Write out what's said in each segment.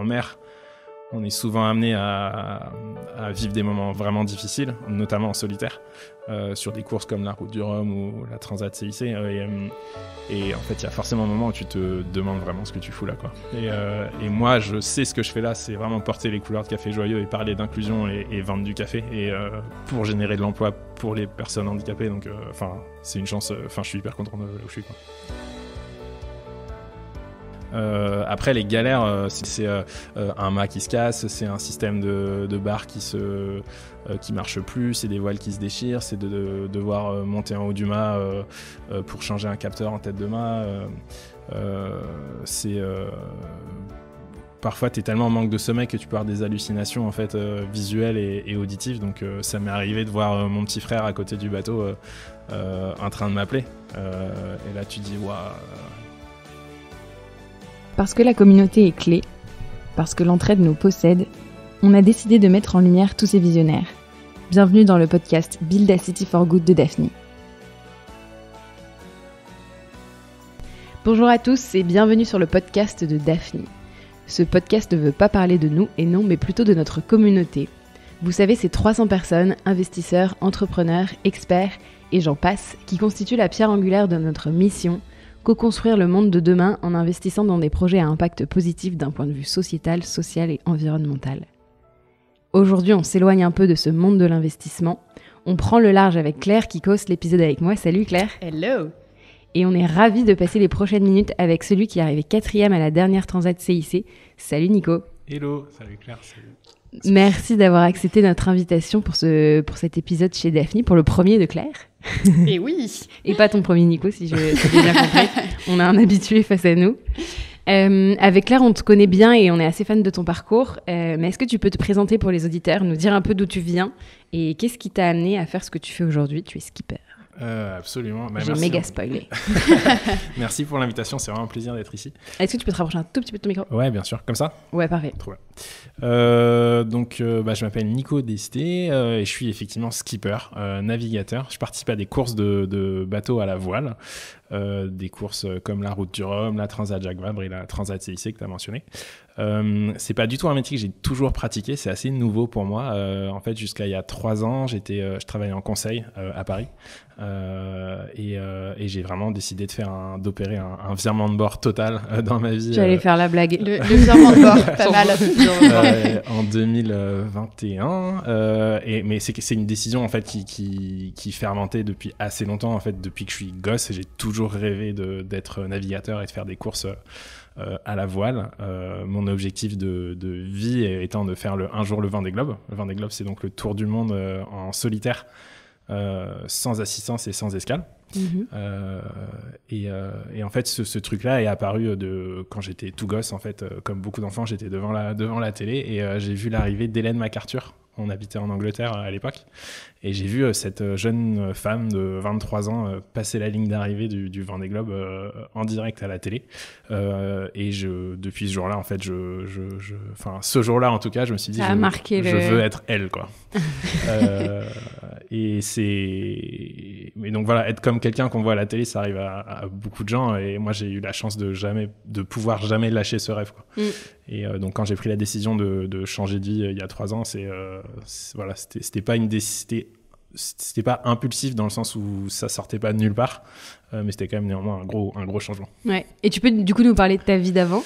en mer, on est souvent amené à, vivre des moments vraiment difficiles, notamment en solitaire, euh, sur des courses comme la Route du Rhum ou la Transat CIC. Euh, euh, et, en fait, il y a forcément un moment où tu te demandes vraiment ce que tu fous là. Quoi. Et, moi, je sais ce que je fais là, c'est vraiment porter les couleurs de Café Joyeux et parler d'inclusion et, vendre du café et pour générer de l'emploi pour les personnes handicapées. Donc, enfin, c'est une chance. Enfin, je suis hyper content de là où je suis. Quoi. Euh, après, les galères, euh, c'est euh, un mât qui se casse, c'est un système de, de qui se qui marche plus, c'est des voiles qui se déchirent, c'est de, devoir monter en haut du mât pour changer un capteur en tête de mât. c'est parfois tu es tellement en manque de sommeil que tu peux avoir des hallucinations en fait visuelles et, auditives donc ça m'est arrivé de voir mon petit frère à côté du bateau en train de m'appeler et là tu dis waouh parce que la communauté est clé, parce que l'entraide nous possède, on a décidé de mettre en lumière tous ces visionnaires. Bienvenue dans le podcast Build a City for Good de Daphne. Bonjour à tous et bienvenue sur le podcast de Daphne. Ce podcast ne veut pas parler de nous et non, mais plutôt de notre communauté. Vous savez, ces 300 personnes, investisseurs, entrepreneurs, experts et j'en passe, qui constituent la pierre angulaire de notre mission – co-construire le monde de demain en investissant dans des projets à impact positif d'un point de vue sociétal, social et environnemental. Aujourd'hui, on s'éloigne un peu de ce monde de l'investissement. On prend le large avec Claire qui cause l'épisode avec moi. Salut Claire. Hello. Et on est ravis de passer les prochaines minutes avec celui qui est arrivé quatrième à la dernière Transat CIC. Salut Nico. Hello. Salut Claire. Salut. Merci d'avoir accepté notre invitation pour, ce, pour cet épisode chez Daphne, pour le premier de Claire. Et eh oui Et pas ton premier Nico, si je j'ai bien compris. On a un habitué face à nous. Euh, avec Claire, on te connaît bien et on est assez fan de ton parcours. Euh, mais est-ce que tu peux te présenter pour les auditeurs, nous dire un peu d'où tu viens et qu'est-ce qui t'a amené à faire ce que tu fais aujourd'hui Tu es skipper. Euh, absolument. Bah, J'ai méga spoilé. merci pour l'invitation, c'est vraiment un plaisir d'être ici. Est-ce que tu peux te rapprocher un tout petit peu de ton micro Ouais, bien sûr, comme ça Ouais, parfait. Euh, donc, euh, bah, je m'appelle Nico Desté euh, et je suis effectivement skipper, navigateur. Je participe à des courses de bateaux à la voile. Euh, des courses euh, comme la Route du Rhum, la Transat Jacques Vabre et la Transat CIC que tu as mentionné. Euh, c'est pas du tout un métier que j'ai toujours pratiqué, c'est assez nouveau pour moi. en fait, jusqu'à il y a trois ans, j'étais, je travaillais en conseil à Paris et, j'ai vraiment décidé de faire un, d'opérer un, virement de bord total dans ma vie. J'allais faire la blague. Le, virement de bord, pas mal. en 2021, et, mais c'est, c'est une décision en fait qui, qui fermentait depuis assez longtemps. En fait, depuis que je suis gosse, j'ai toujours rêver rêvé d'être navigateur et de faire des courses euh, à la voile. Euh, mon objectif de, de, vie étant de faire le, un jour le vin des globes. Le vin des globes, c'est donc le tour du monde euh, en solitaire, sans assistance et sans escale. Mhm. Et, et, en fait, ce, ce truc-là est apparu de, quand j'étais tout gosse. En fait, comme beaucoup d'enfants, j'étais devant la, devant la télé et j'ai vu l'arrivée d'Hélène MacArthur on habitait en Angleterre à l'époque. Et j'ai vu euh, cette euh, jeune euh, femme de 23 ans passer la ligne d'arrivée du, du Vendée Globe en direct à la télé. et je, depuis ce jour-là, en fait, je, je, enfin, ce jour-là, en tout cas, je me suis dit, je, veux être elle, quoi. et c'est, mais donc voilà, être comme quelqu'un qu'on voit à la télé, ça arrive à, beaucoup de gens. Et moi, j'ai eu la chance de jamais, de pouvoir jamais lâcher ce rêve, quoi. Mm. Et donc, quand j'ai pris la décision de, changer de vie il y a trois ans, c'est, voilà, c'était pas une décision c'était pas impulsif dans le sens où ça sortait pas de nulle part, euh, mais c'était quand même néanmoins un gros, un gros changement. Ouais. Et tu peux du coup nous parler de ta vie d'avant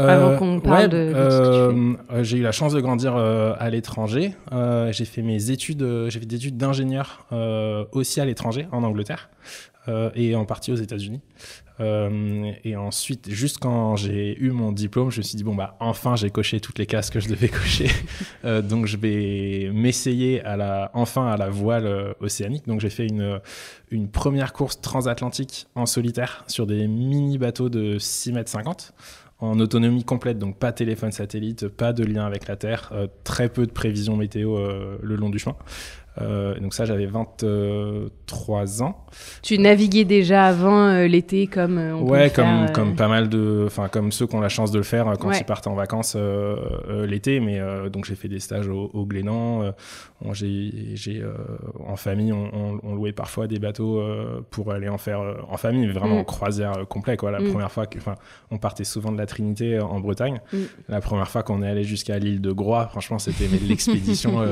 euh, Avant qu'on parle de euh, j'ai eu la chance de grandir à l'étranger. j'ai fait mes études, j'ai fait des études d'ingénieur aussi à l'étranger, en Angleterre. Euh, et en partie aux États-Unis. Euh, et ensuite, juste quand j'ai eu mon diplôme, je me suis dit bon bah enfin j'ai coché toutes les cases que je devais cocher, euh, donc je vais m'essayer à la enfin à la voile océanique. Donc j'ai fait une une première course transatlantique en solitaire sur des mini bateaux de 6,50 mètres en autonomie complète, donc pas téléphone satellite, pas de lien avec la Terre, très peu de prévisions météo le long du chemin. Euh, donc ça, j'avais 23 ans. Tu naviguais déjà avant euh, l'été comme euh, on Ouais, comme, euh, comme pas mal de... Enfin, comme ceux qui ont la chance de le faire quand ils partent en vacances l'été. Mais donc j'ai fait des stages au, au Glénan. j'ai, en famille, on, on, louait parfois des bateaux pour aller en faire en famille, mais vraiment en mm. croisière complet. Quoi. La mm. première fois que... Enfin, on partait souvent de la Trinité en Bretagne. Mm. La première fois qu'on est allé jusqu'à l'île de Groix, franchement, c'était l'expédition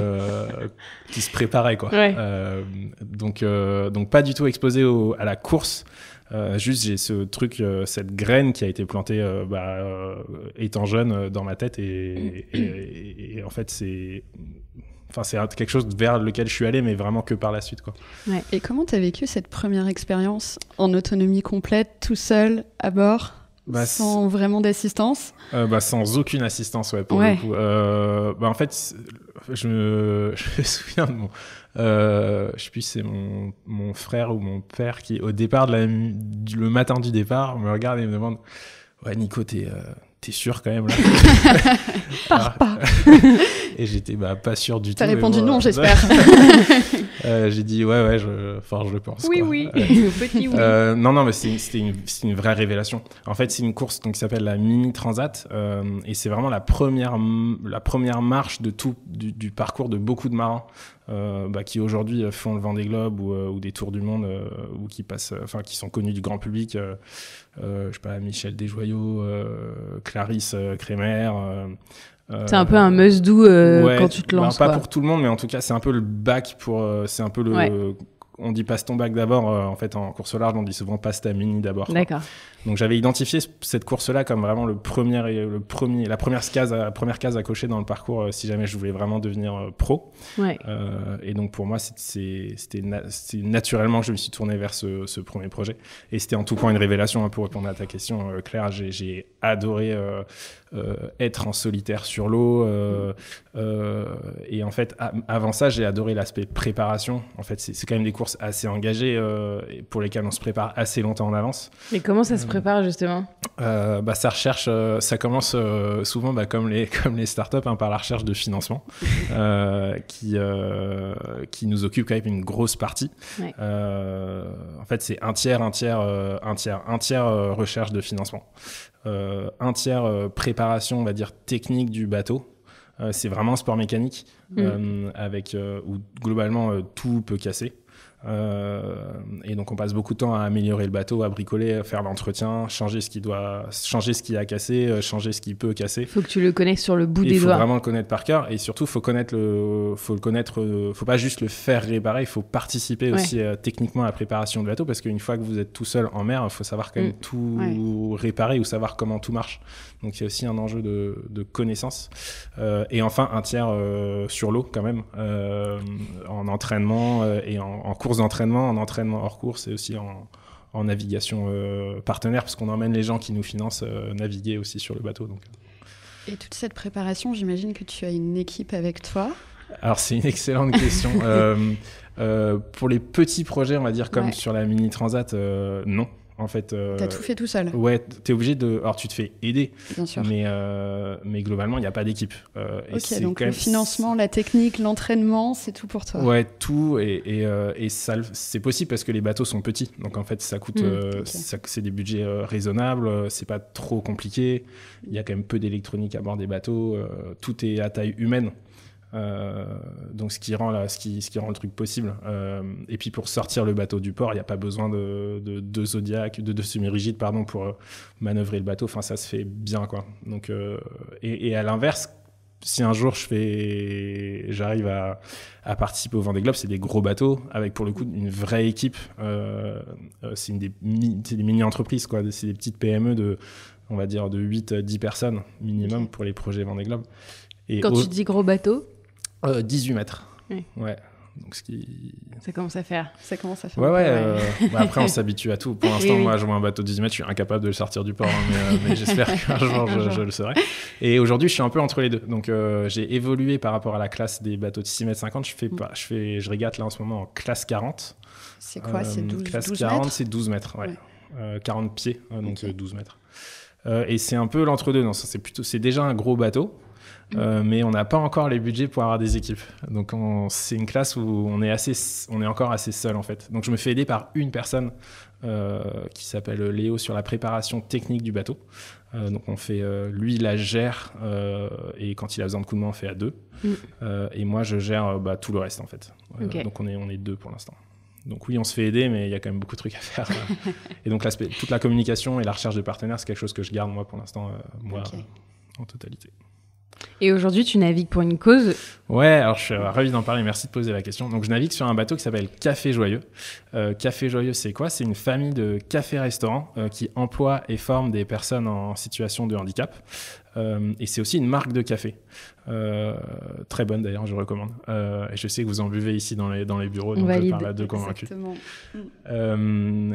qui se prépare pareil, quoi. Euh, donc, euh, donc pas du tout exposé à la course. Euh, juste, j'ai ce truc, cette graine qui a été plantée bah, étant jeune dans ma tête. Et, en fait, c'est. Enfin, c'est quelque chose vers lequel je suis allé, mais vraiment que par la suite. Quoi. Et comment tu as vécu cette première expérience en autonomie complète, tout seul, à bord bah, sans vraiment d'assistance euh, bah, Sans aucune assistance, ouais, pour le coup. Euh, bah, en fait, je me, souviens de mon. Euh, je sais plus, c'est mon, mon frère ou mon père qui, au départ, de la, le matin du départ, me regarde et me demande Ouais, Nico, t'es t'es sûr quand même là pas Et j'étais bah, pas sûr du tout. T'as répondu non, euh, j'espère. Euh, j'ai dit ouais, ouais, je, je le pense. Oui, oui, petit oui. Euh, non, non, mais c'était une, vraie révélation. En fait, c'est une course qui s'appelle la Mini Transat et c'est vraiment la première, la première marche de tout, du, du parcours de beaucoup de marins. Euh, bah, qui aujourd'hui euh, font le Vendée Globe ou, euh, ou des tours du monde ou qui passent, enfin qui sont connus du grand public. je sais pas, Michel Desjoyaux, Clarisse Crémer. c'est un peu un must-do quand tu te bah, lances. pas pour tout le monde, mais en tout cas, c'est un peu le bac pour. c'est un peu le. On dit passe ton bac d'abord. en fait, en course large, on dit souvent passe ta mini d'abord. D'accord. Donc j'avais identifié cette course-là comme vraiment le premier, le premier, la première case, à, première case à cocher dans le parcours euh, si jamais je voulais vraiment devenir euh, pro. Euh, et donc pour moi, c'était naturellement que je me suis tourné vers ce, premier projet. Et c'était en tout point une révélation hein, pour répondre à ta question, Claire. J'ai adoré être en solitaire sur l'eau. et en fait, avant ça, j'ai adoré l'aspect préparation. En fait, c'est quand même des courses assez engagées pour lesquelles on se prépare assez longtemps en avance. Mais comment ça se prépares justement euh, bah, ça recherche, euh, ça commence euh, souvent bah, comme les comme les startups hein, par la recherche de financement qui qui nous occupe quand même une grosse partie. en fait, c'est un tiers, un tiers, un tiers, un tiers recherche de financement, un tiers préparation, on va dire technique du bateau. c'est vraiment un sport mécanique mm. avec où globalement tout peut casser. Euh, et donc on passe beaucoup de temps à améliorer le bateau, à bricoler, à faire l'entretien, changer ce qui doit, changer ce qui a cassé, euh, changer ce qui peut casser. Faut que tu le connaisses sur le bout des doigts. Il faut vraiment le connaître par cœur et surtout faut connaître le, faut le connaître, euh, faut pas juste le faire réparer, il faut participer aussi techniquement à la préparation du bateau parce qu'une fois que vous êtes tout seul en mer, il faut savoir quand même mm. tout réparer ou savoir comment tout marche. Donc il y a aussi un enjeu de, de connaissance. Euh, et enfin un tiers sur l'eau quand même, euh, en entraînement et en, en cours d'entraînement, en entraînement hors course et aussi en, navigation euh, partenaire, parce qu'on emmène les gens qui nous financent euh, naviguer aussi sur le bateau. Donc. Euh. Et toute cette préparation, j'imagine que tu as une équipe avec toi alors c'est une excellente question. pour les petits projets, on va dire comme sur la mini transat, non, fait. Euh, T'as tout fait tout seul. Ouais, es obligé de. Alors tu te fais aider. Bien sûr. Mais, euh, mais globalement, il n'y a pas d'équipe. Euh, ok, donc le financement, la technique, l'entraînement, c'est tout pour toi. Ouais, tout. Et, et, et ça, c'est possible parce que les bateaux sont petits. Donc en fait, ça coûte. Hmm, c'est des budgets raisonnables, c'est pas trop compliqué. Il y a quand même peu d'électronique à bord des bateaux. tout est à taille humaine. Euh, donc ce qui rend là, ce qui ce qui rend le truc possible. Euh, et puis pour sortir le bateau du port, il n'y a pas besoin de de, de Zodiac, de, de semi-rigide pardon pour euh, manœuvrer le bateau. Enfin ça se fait bien quoi. Donc et, à l'inverse si un jour je fais, j'arrive à, participer au Vendée Globe, c'est des gros bateaux avec pour le coup une vraie équipe. c'est une des, des mini-entreprises quoi, c'est des petites PME de, on va dire de 8-10 personnes minimum pour les projets Vendée Globe. Et Quand tu dis gros bateau, 18 euh, mètres. Ouais. Donc, ce qui... Ça commence à faire. Ça commence à faire. Ouais, ouais. Euh, bah, après, on s'habitue à tout. Pour l'instant, moi, je vois un bateau de 18 mètres, je suis incapable de le sortir du port, hein, euh, mais, j'espère qu'un jour, je, le serai. Et aujourd'hui, je suis un peu entre les deux. Donc, j'ai évolué par rapport à la classe des bateaux de 6 mètres 50. Je, fais mm. pas, je, fais, je régate là en ce moment en classe 40. C'est quoi C'est 12, classe 40, c'est 12 mètres. 40 pieds, donc 12 mètres. et c'est un peu l'entre-deux. C'est déjà un gros bateau. Euh, mais on n'a pas encore les budgets pour avoir des équipes. Donc c'est une classe où on est, assez, on est encore assez seul en fait. Donc je me fais aider par une personne euh, qui s'appelle Léo sur la préparation technique du bateau. Euh, donc on fait, lui il la gère et quand il a besoin de coup de main on fait à deux. Mm. et moi je gère bah, tout le reste en fait. donc on est, on est deux pour l'instant. Donc oui, on se fait aider, mais il y a quand même beaucoup de trucs à faire. et donc toute la communication et la recherche de partenaires, c'est quelque chose que je garde moi pour l'instant, moi, en totalité. Et aujourd'hui, tu navigues pour une cause Ouais, alors je suis ravi d'en parler, merci de poser la question. Donc je navigue sur un bateau qui s'appelle Café Joyeux. Euh, café Joyeux, c'est quoi C'est une famille de cafés-restaurants euh, qui emploie et forme des personnes en situation de handicap. Euh, et c'est aussi une marque de café. très bonne d'ailleurs, je recommande. et je sais que vous en buvez ici dans les, dans les bureaux, donc Valide, je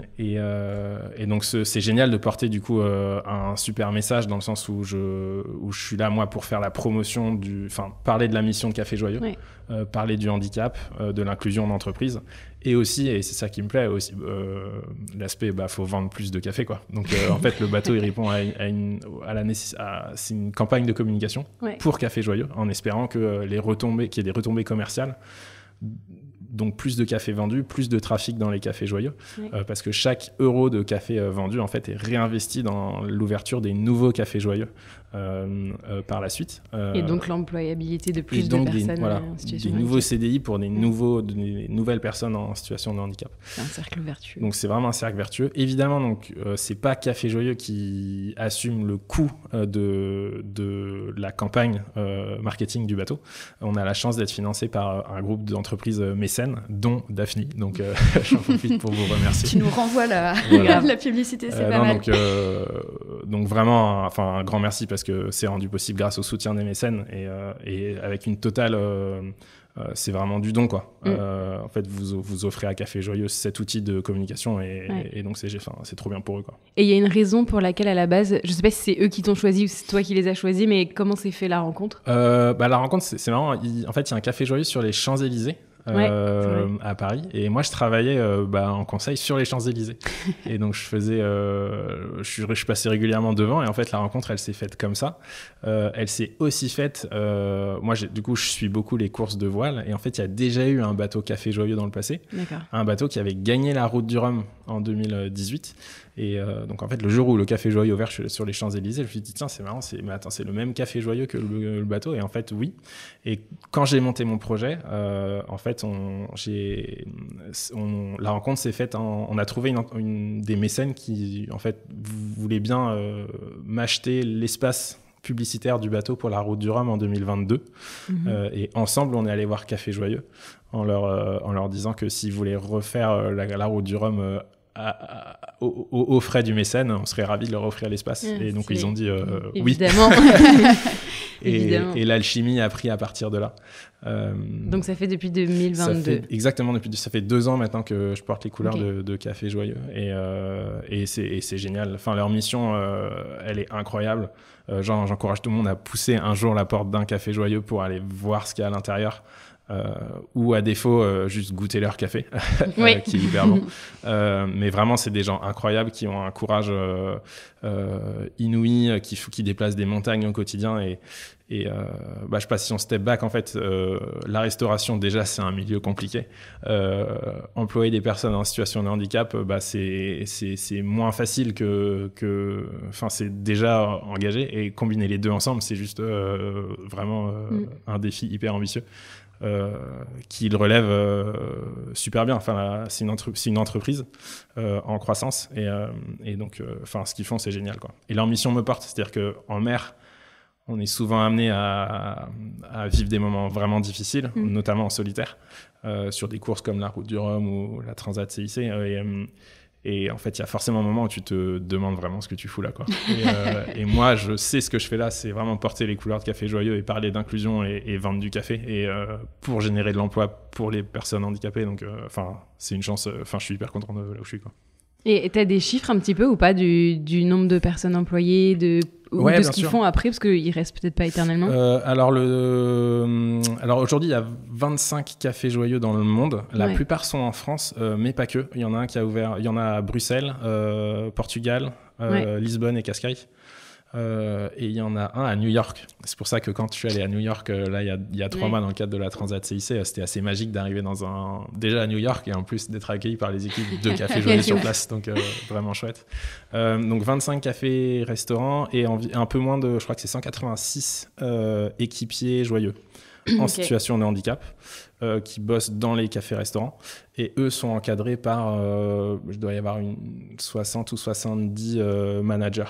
Et, donc c'est génial de porter du coup un super message dans le sens où je, où je suis là moi pour faire la promotion promotion du, enfin, parler de la mission de Café Joyeux, euh, parler du handicap, euh, de l'inclusion en entreprise, et aussi, et c'est ça qui me plaît aussi, euh, l'aspect, bah, faut vendre plus de café, quoi. Donc, en fait, le bateau, il répond à, une, à une campagne de communication pour Café Joyeux, en espérant que les retombées, qu'il y ait des retombées commerciales donc plus de café vendu, plus de trafic dans les cafés joyeux, parce que chaque euro de café vendu en fait est réinvesti dans l'ouverture des nouveaux cafés joyeux euh, euh, par la suite. et donc euh, l'employabilité de plus de personnes des, Des nouveaux CDI pour des, nouveaux, nouvelles personnes en situation de handicap. C'est un cercle vertueux. Donc c'est vraiment un cercle vertueux. Évidemment, donc c'est pas Café Joyeux qui assume le coût de, de la campagne marketing du bateau. On a la chance d'être financé par un groupe d'entreprises mécènes, dont Daphne. Donc j'en profite pour vous remercier. Qui nous renvoie la, la publicité, c'est pas Donc, donc vraiment, enfin un grand merci parce parce que c'est rendu possible grâce au soutien des mécènes et, euh, avec une totale euh, euh, c'est vraiment du don quoi. Mm. en fait, vous, vous offrez à Café Joyeux cet outil de communication et, donc c'est trop bien pour eux quoi. Et il y a une raison pour laquelle à la base, je sais pas si c'est eux qui t'ont choisi ou c'est toi qui les as choisis, mais comment s'est fait la rencontre bah, la rencontre c'est marrant. Hein. en fait, il y a un Café Joyeux sur les Champs Élysées euh, à Paris. Et moi, je travaillais euh, bah, en conseil sur les Champs-Élysées. et donc, je faisais, euh, je, je, passais régulièrement devant. Et en fait, la rencontre, elle s'est faite comme ça. Euh, elle s'est aussi faite. moi, du coup, je suis beaucoup les courses de voile. Et en fait, il y a déjà eu un bateau Café Joyeux dans le passé. Un bateau qui avait gagné la route du Rhum en 2018. Et euh, donc, en fait, le jour où le Café Joyeux ouvert sur les Champs-Élysées, je me suis dit, tiens, c'est marrant, c'est, mais attends, c'est le même Café Joyeux que le, bateau. Et en fait, oui. Et quand j'ai monté mon projet, euh, en fait, on, la rencontre s'est faite, on a trouvé une, des mécènes qui, en fait, voulaient bien euh, m'acheter l'espace publicitaire du bateau pour la route du Rhum en 2022. Mhm. et ensemble, on est allé voir Café Joyeux en leur, en leur disant que s'ils voulaient refaire la, la, route du Rhum au frais du mécène, on serait ravi de leur offrir l'espace. Mmh, et donc ils ont dit euh, Évidemment. oui. et, l'alchimie a pris à partir de là. Euh, donc ça fait depuis 2022. exactement, depuis, ça fait deux ans maintenant que je porte les couleurs de, Café Joyeux. Et, euh, et c'est génial. Enfin, leur mission, elle est incroyable. J'encourage tout le monde à pousser un jour la porte d'un Café Joyeux pour aller voir ce qu'il y a à l'intérieur. Euh, ou à défaut euh, juste goûter leur café, euh, qui est hyper bon. mais vraiment, c'est des gens incroyables qui ont un courage inouï, qui, qui déplacent des montagnes au quotidien et, et euh, bah, je passe si on step back, en fait, euh, la restauration, déjà, c'est un milieu compliqué. Euh, employer des personnes en situation de handicap, bah, c'est moins facile que. Enfin, c'est déjà engagé. Et combiner les deux ensemble, c'est juste vraiment mm. un défi hyper ambitieux qu'ils euh, qui relève euh, super bien. Enfin, c'est une, une, entreprise euh, en croissance et, donc, enfin, ce qu'ils font, c'est génial, quoi. Et leur mission me porte, c'est-à-dire que en mer, on est souvent amené à, vivre des moments vraiment difficiles, mm. notamment en solitaire, sur des courses comme la Route du Rhum ou la Transat CIC. Et, et en fait, il y a forcément un moment où tu te demandes vraiment ce que tu fous là. Quoi. Et, euh, moi, je sais ce que je fais là, c'est vraiment porter les couleurs de Café Joyeux et parler d'inclusion et, vendre du café et euh, pour générer de l'emploi pour les personnes handicapées. Donc, euh, enfin, c'est une chance. Enfin, je suis hyper content de là où je suis. Quoi. Et t'as des chiffres un petit peu ou pas du, nombre de personnes employées, de de ce qu'ils font après, parce qu'ils restent peut-être pas éternellement euh, Alors, le... Euh, alors aujourd'hui, il y a 25 cafés joyeux dans le monde. La plupart sont en France, euh, mais pas que. Il y en a un qui a ouvert, il y en a à Bruxelles, Portugal, Lisbonne et Cascais. Euh, et il y en a un à New York. C'est pour ça que quand je suis allé à New York, euh, là, il y a, trois mois, dans le cadre de la Transat CIC, euh, c'était assez magique d'arriver dans un déjà à New York et en plus d'être accueilli par les équipes de cafés Joyeux sur place. Donc, vraiment chouette. donc, 25 cafés, restaurants et un peu moins de, je crois que c'est 186 équipiers joyeux en situation de handicap euh, qui bossent dans les cafés-restaurants. Et eux sont encadrés par, euh, je dois y avoir une 60 ou 70 euh, managers.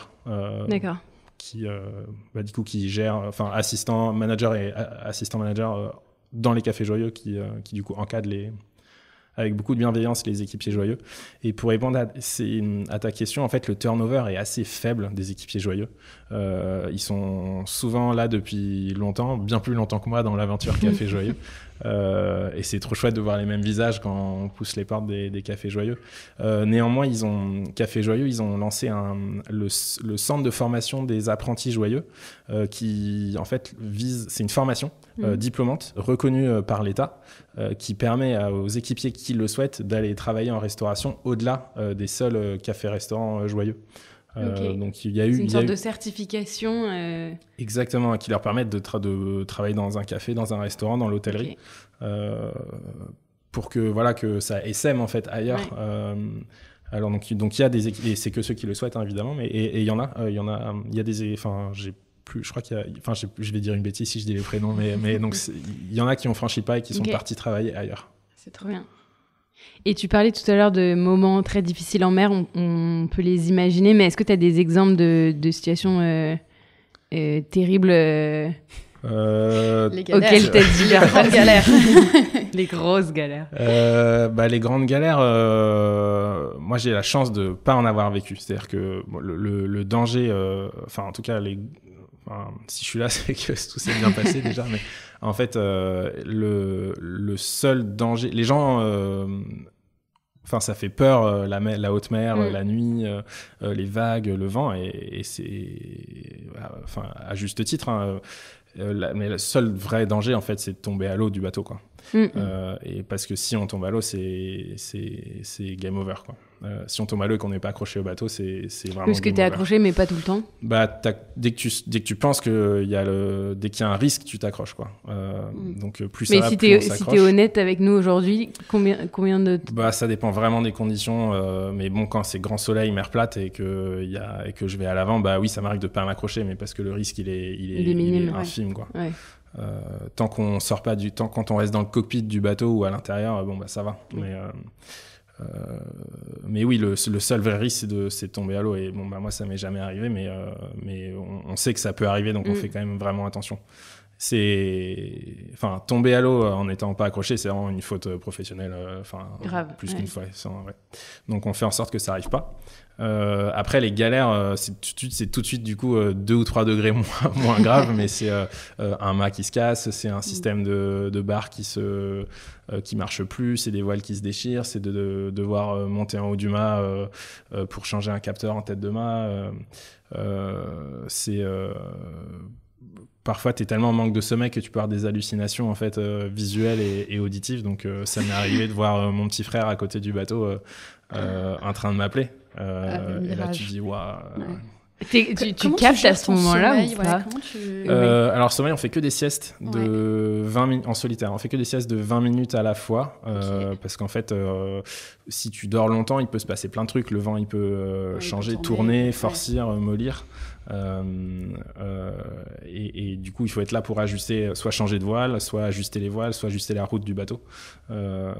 D'accord. Qui, bah, du coup, qui gèrent, enfin, assistant managers et assistant manager dans les cafés joyeux qui, qui du coup, encadrent les, avec beaucoup de bienveillance les équipiers joyeux. Et pour répondre à, ta question, en fait, le turnover est assez faible des équipiers joyeux. Euh, ils sont souvent là depuis longtemps, bien plus longtemps que moi dans l'aventure Café Joyeux. Euh, et c'est trop chouette de voir les mêmes visages quand on pousse les portes des, Cafés Joyeux. Euh, néanmoins, ils ont, Café Joyeux, ils ont lancé le, centre de formation des apprentis joyeux euh, qui, en fait, vise, c'est une formation mhm. diplômante reconnue par l'État qui permet aux équipiers qui le souhaitent d'aller travailler en restauration au-delà des seuls cafés-restaurants joyeux. Euh, donc il y a eu une sorte de certification. Euh, Exactement, hein, qui leur permettent de, travailler dans un café, dans un restaurant, dans l'hôtellerie, euh, pour que voilà que ça SM en fait ailleurs. Alors donc il y a des et c'est que ceux qui le souhaitent hein, évidemment mais et il y en a il y en a il y a des enfin j'ai plus je crois qu'il y enfin je vais dire une bêtise si je dis les prénoms mais mais donc il y en a qui ont franchi pas et qui sont partis travailler ailleurs. C'est trop bien. Et tu parlais tout à l'heure de moments très difficiles en mer, on, peut les imaginer, mais est-ce que tu as des exemples de, situations euh, euh, terribles euh, auxquelles tu as dit les grandes galères Les grosses galères. bah, les grandes galères, moi j'ai la chance de ne pas en avoir vécu. C'est-à-dire que le, le, danger, enfin en tout cas les si je suis là, c'est que tout s'est bien passé déjà. Mais en fait, euh, le, seul danger, les gens, euh, enfin, ça fait peur euh, la, haute mer, mm. la nuit, les vagues, le vent, et, c'est, enfin, à juste titre. Hein, mais le seul vrai danger, en fait, c'est de tomber à l'eau du bateau, quoi. Mm. Euh, et parce que si on tombe à l'eau, c'est game over. Quoi. Euh, si on tombe à l'eau et qu'on n'est pas accroché au bateau, c'est vraiment. Parce que tu es accroché, mais pas tout le temps bah, dès, que tu, dès que tu penses qu'il y, a dès y a un risque, tu t'accroches. quoi. Euh, mm. Donc plus mais si tu es, si honnête avec nous aujourd'hui, combien, combien de. Bah, ça dépend vraiment des conditions. mais bon, quand c'est grand soleil, mer plate et que, y a, et que je vais à l'avant, bah oui, ça m'arrive de pas m'accrocher, mais parce que le risque, il est, il est, minime, infime. Quoi. Ouais. Euh, tant qu'on sort pas du temps, quand on reste dans le cockpit du bateau ou à l'intérieur, euh, bon bah ça va. Mais, euh, mais oui, le, seul vrai risque c'est de, tomber à l'eau. Et bon bah moi ça m'est jamais arrivé, mais mais on, sait que ça peut arriver, donc on mm. fait quand même vraiment attention. C'est enfin tomber à l'eau en n'étant pas accroché, c'est vraiment une faute professionnelle, enfin plus qu'une fois. Donc on fait en sorte que ça arrive pas. Euh, après, les galères, euh, c'est tout, tout, de suite du coup 2 euh, ou 3 degrés moins, moins grave, mais c'est un mât qui se casse, c'est un mm. système de, de barre qui se qui marche plus, c'est des voiles qui se déchirent, c'est de, devoir monter en haut du mât pour changer un capteur en tête de mât. c'est parfois tu es tellement en manque de sommeil que tu peux avoir des hallucinations en fait visuelles et, auditives donc ça m'est arrivé de voir mon petit frère à côté du bateau en train de m'appeler euh, ah, et là, tu dis, Tu, captes à ce moment-là ou euh, Alors, sommeil, on fait que des siestes de 20 minutes en solitaire. On fait que des siestes de 20 minutes à la fois. Euh, parce qu'en fait, si tu dors longtemps, il peut se passer plein de trucs. Le vent, il peut changer, tourner, forcir, mollir. Euh, euh, et, du coup, il faut être là pour ajuster, soit changer de voile, soit ajuster les voiles, soit ajuster la route du bateau. Euh,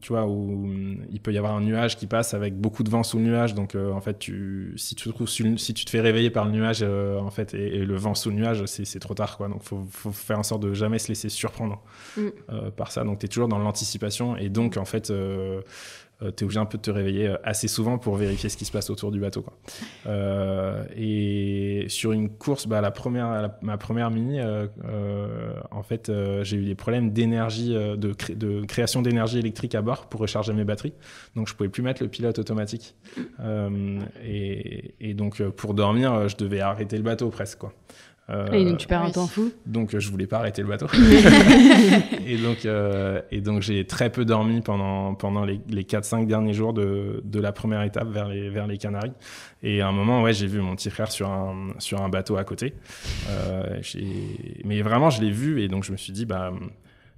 tu vois, où il peut y avoir un nuage qui passe avec beaucoup de vent sous le nuage. Donc, en fait, tu, si, tu te si tu te fais réveiller par le nuage, en fait, et, le vent sous le nuage, c'est trop tard. Quoi. Donc, il faut, faire en sorte de jamais se laisser surprendre mm. par ça. Donc, tu es toujours dans l'anticipation. Et donc, en fait, euh, tu obligé un peu de te réveiller euh, assez souvent pour vérifier ce qui se passe autour du bateau. Quoi. Euh, et sur une course, bah, la première, ma première mini, euh, euh en fait, euh, j'ai eu des problèmes d'énergie, de, de, création d'énergie électrique à bord pour recharger mes batteries. Donc, je pouvais plus mettre le pilote automatique. Et, et, donc, pour dormir, je devais arrêter le bateau presque. Quoi. Euh, et donc tu perds un temps fou. Donc je voulais pas arrêter le bateau. Euh, et donc, j'ai très peu dormi pendant, pendant les, les 4-5 derniers jours de, la première étape vers les, vers les Canaries. Et à un moment, ouais, j'ai vu mon petit frère sur un, sur un bateau à côté. Euh, mais vraiment, je l'ai vu et donc je me suis dit, bah,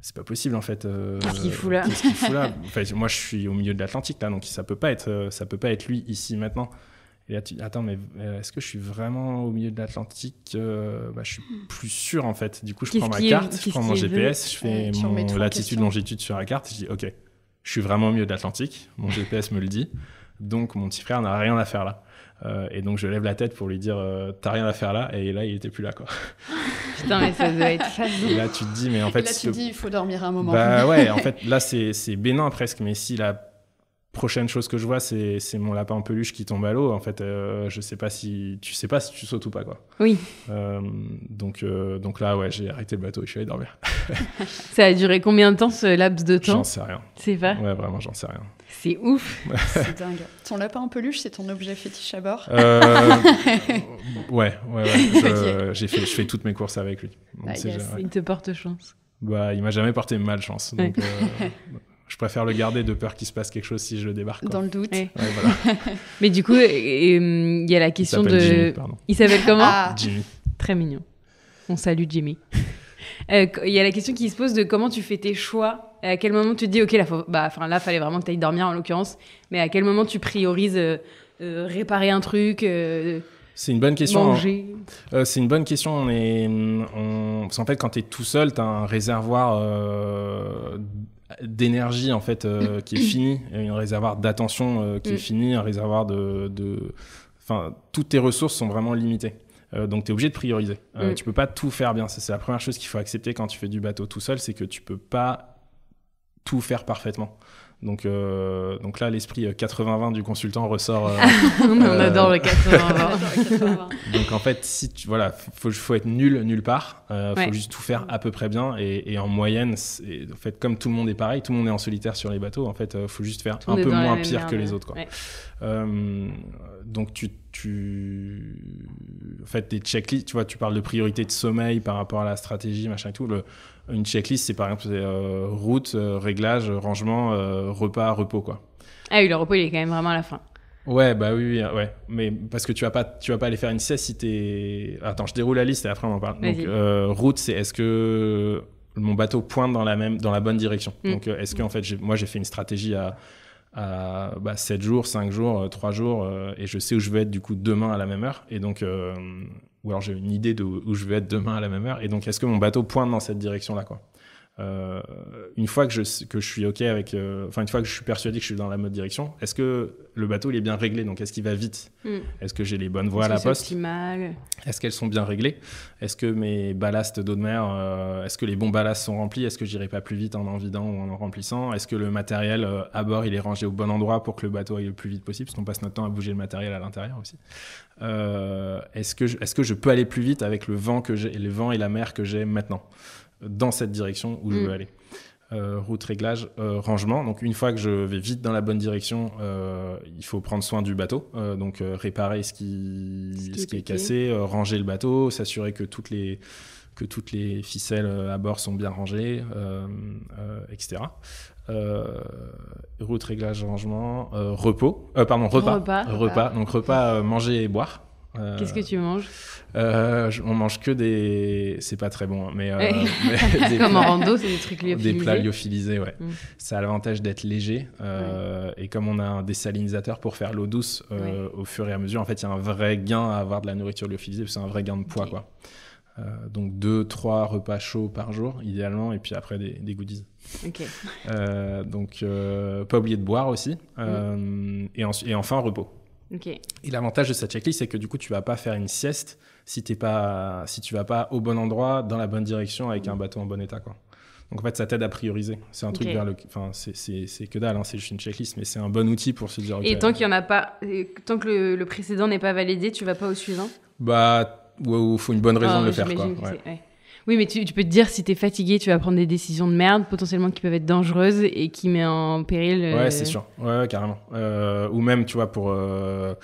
c'est pas possible en fait. Qu'est-ce qu'il fout là, Moi, je suis au milieu de l'Atlantique là, donc ça peut pas être, ça peut pas être lui ici maintenant. Et là, tu dis, attends, mais euh, est-ce que je suis vraiment au milieu de l'Atlantique euh, bah, Je suis hmm. plus sûr, en fait. Du coup, je prends ma carte, je prends mon GPS, je fais mon latitude, longitude sur la carte. Je dis, OK, je suis vraiment au milieu de l'Atlantique. Mon GPS me le dit. Donc, mon petit frère n'a rien à faire là. Euh, et donc, je lève la tête pour lui dire, t'as rien à faire là. Et là, il était plus là, quoi. Putain, mais ça doit être facile. Et là, tu te dis, mais en fait. tu te dis, il faut dormir un moment. Bah ouais, en fait, là, c'est bénin presque. Mais si la prochaine chose que je vois, c'est, mon lapin peluche qui tombe à l'eau. En fait, euh, je sais pas si tu sais pas si tu sautes ou pas, quoi. Oui. Euh, donc, euh, donc là, ouais, j'ai arrêté le bateau et je suis allé dormir. ça a duré combien de temps ce laps de temps J'en sais rien. C'est pas Ouais, vraiment, j'en sais rien. C'est ouf. c'est dingue. Ton lapin peluche, c'est ton objet fétiche à bord Ouais, ouais, ouais. Je, fait, je fais toutes mes courses avec lui. Ah, il te porte chance. Bah, il m'a jamais porté malchance. Donc, je préfère le garder de peur qu'il se passe quelque chose si je le débarque. Dans le doute. Mais du coup, hum, il y a la question de. il s'appelle comment ah. Jimmy. Très mignon. On salue Jimmy. Euh, il y a la question qui se pose de comment tu fais tes choix. À quel moment tu te dis, OK, là, il bah, là fallait vraiment que tu ailles dormir en l'occurrence, mais à quel moment tu priorises euh, euh, réparer un truc c'est une bonne question. Hein. c'est une bonne question. On hum, fait, quand tu es tout seul, tu as un réservoir d'énergie en fait euh, mm. qui est finie un réservoir d'attention euh, qui est mm. fini, un réservoir de, toutes tes ressources sont vraiment limitées. Euh, donc, tu es obligé de prioriser. Mm. Tu peux pas tout faire bien. C'est la première chose qu'il faut accepter quand tu fais du bateau tout seul, c'est que tu peux pas tout faire parfaitement. Donc, euh, donc là, l'esprit 80-20 euh, du consultant ressort. Euh, euh, on adore le 80-20. donc en fait, si tu, voilà, faut, être nul nulle part. faut juste tout faire à peu près bien. Et, en moyenne, en fait, comme tout le monde est pareil, tout le monde est en solitaire sur les bateaux. En fait, faut juste faire un peu moins pire que les autres. Quoi. donc tu, tu, en fait, des checklists. Tu vois, tu parles de priorité de sommeil par rapport à la stratégie, machin et tout. Le, une checklist, c'est par exemple euh, route, euh, réglage, rangement, euh, repas, repos, quoi. Ah oui, le repos, il est quand même vraiment à la fin. Ouais, bah oui, oui, ouais. Mais parce que tu vas pas, tu vas pas aller faire une sieste si t'es. Attends, je déroule la liste et après on en parle. Donc, route, c'est est-ce que mon bateau pointe dans la même, dans la bonne direction. Mm. Donc, est-ce que en fait, moi, j'ai fait une stratégie à à 7 bah, jours, 5 jours, 3 jours, et je sais où je vais être du coup demain à la même heure. Et donc, ou alors j'ai une idée de où je vais être demain à la même heure. Et donc, est-ce que mon bateau pointe dans cette direction-là, quoi euh, une fois que je, suis OK avec. Euh, enfin, une fois que je suis persuadé que je suis dans la bonne direction, est-ce que le bateau il est bien réglé Donc, est-ce qu'il va vite mm. Est-ce que j'ai les bonnes voies à la poste Est-ce qu'elles sont bien réglées Est-ce que mes ballasts d'eau de mer, euh, est-ce que les bons ballasts sont remplis Est-ce que j'irai pas plus vite en en vidant ou en en remplissant Est-ce que le matériel à bord il est rangé au bon endroit pour que le bateau aille le plus vite possible Parce qu'on passe notre temps à bouger le matériel à l'intérieur aussi. est-ce que, je, que je peux aller plus vite avec le vent que j'ai, les et la mer que j'ai maintenant dans cette direction où je veux mm. aller. Euh, route, réglage, euh, rangement. Donc une fois que je vais vite dans la bonne direction, euh, il faut prendre soin du bateau. Euh, donc réparer ce qui, ce est, cassé, ranger le bateau, s'assurer que toutes les que toutes les ficelles à bord sont bien rangées, etc. route, réglage, rangement, repos, pardon repas, repas, donc repas, manger et boire. Qu'est-ce que tu manges euh, On mange que des. C'est pas très bon, mais. Euh, comme en rando, c'est des trucs lyophilisés. Des plats lyophilisés, ouais. Mm. Ça a l'avantage d'être léger. Euh, et comme on a un désalinisateur pour faire l'eau douce euh, au fur et à mesure, en fait, il y a un vrai gain à avoir de la nourriture lyophilisée, parce c'est un vrai gain de poids, quoi. donc deux, trois repas chauds par jour, idéalement, et puis après des, goodies. donc, pas oublier de boire aussi. Mm. Et, et enfin, repos. Et l'avantage de cette checklist, c'est que du coup, tu vas pas faire une sieste si t'es pas, si tu vas pas au bon endroit, dans la bonne direction, avec un bateau en bon état, quoi. Donc en fait, ça t'aide à prioriser. C'est un truc vers le, enfin, c'est que dalle, hein, c'est juste une checklist, mais c'est un bon outil pour se dire. et tant qu'il y en a pas, tant que le, précédent n'est pas validé, tu vas pas au suivant. Bah, ou faut une bonne raison ah, de le faire, quoi. Ouais. Oui, mais tu, peux te dire, si t'es fatigué, tu vas prendre des décisions de merde, potentiellement qui peuvent être dangereuses et qui met en péril. Euh, ouais, c'est sûr. Ouais, carrément. Euh, ou même, tu vois, pour. Euh,